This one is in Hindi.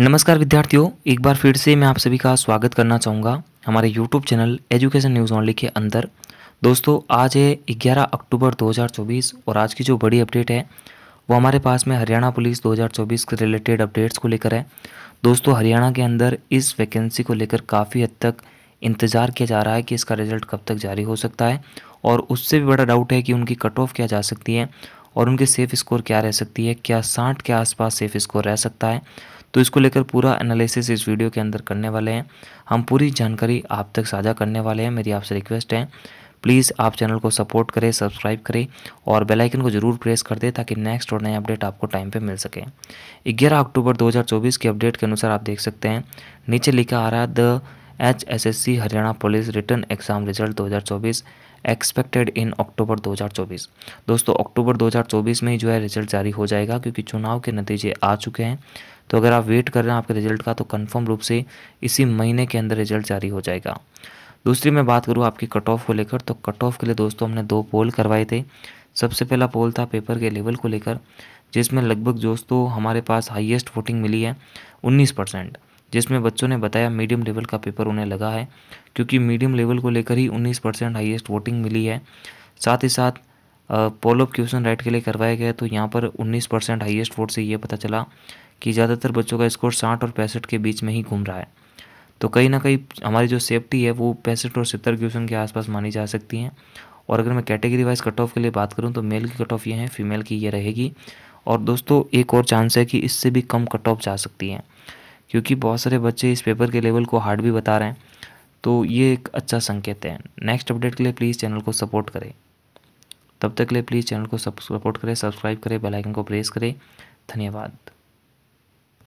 नमस्कार विद्यार्थियों एक बार फिर से मैं आप सभी का स्वागत करना चाहूँगा हमारे YouTube channel Education News Only के अंदर दोस्तों आज है 11 अक्टूबर 2024 और आज की जो बड़ी अपडेट है वो हमारे पास में हरियाणा पुलिस 2024 के रिलेटेड अपडेट्स को लेकर है दोस्तों हरियाणा के अंदर इस वैकेंसी को लेकर काफ़ी हद तक इंतज़ार किया जा रहा है कि इसका रिजल्ट कब तक जारी हो सकता है और उससे भी बड़ा डाउट है कि उनकी कट ऑफ क्या जा सकती है और उनके सेफ़ स्कोर क्या रह सकती है क्या साठ के आसपास सेफ़ स्कोर रह सकता है तो इसको लेकर पूरा एनालिसिस इस वीडियो के अंदर करने वाले हैं हम पूरी जानकारी आप तक साझा करने वाले हैं मेरी आपसे रिक्वेस्ट है प्लीज़ आप चैनल को सपोर्ट करें सब्सक्राइब करें और बेल आइकन को जरूर प्रेस कर दें ताकि नेक्स्ट और नए अपडेट आपको टाइम पे मिल सके 11 अक्टूबर 2024 की अपडेट के अनुसार आप देख सकते हैं नीचे लिखा आ रहा है the H S S C Haryana police written exam result 2024 expected in October 2024 दोस्तों अक्टूबर 2024 में ही जो है रिजल्ट जारी हो जाएगा क्योंकि चुनाव के नतीजे आ चुके हैं तो अगर आप वेट कर रहे हैं आपके रिजल्ट का तो कन्फर्म रूप से इसी महीने के अंदर रिजल्ट जारी हो जाएगा दूसरी मैं बात करूँ आपकी कट ऑफ को लेकर तो कट ऑफ के लिए दोस्तों हमने दो पोल करवाए थे सबसे पहला पोल था पेपर के लेवल को लेकर जिसमें लगभग दोस्तों हमारे पास हाईएस्ट वोटिंग मिली है 19 परसेंट जिसमें बच्चों ने बताया मीडियम लेवल का पेपर उन्हें लगा है क्योंकि मीडियम लेवल को लेकर ही 19 परसेंट हाइएस्ट वोटिंग मिली है साथ ही साथ पोलअप क्वेश्चन राइट के लिए करवाया गया तो यहाँ पर 19 परसेंट हाइएस्ट वोट से ये पता चला कि ज़्यादातर बच्चों का स्कोर साठ और पैंसठ के बीच में ही घूम रहा है तो कहीं ना कहीं हमारी जो सेफ्टी है वो पैंसठ और सत्तर क्वेश्चन के आसपास मानी जा सकती हैं और अगर मैं कैटेगरी वाइज कट ऑफ के लिए बात करूँ तो मेल की कट ऑफ ये है फीमेल की ये रहेगी और दोस्तों एक और चांस है कि इससे भी कम कट ऑफ जा सकती हैं क्योंकि बहुत सारे बच्चे इस पेपर के लेवल को हार्ड भी बता रहे हैं तो ये एक अच्छा संकेत है नेक्स्ट अपडेट के लिए प्लीज़ चैनल को सपोर्ट करें तब तक के लिए प्लीज़ चैनल को सपोर्ट करें सब्सक्राइब करें बेलाइकन को प्रेस करें धन्यवाद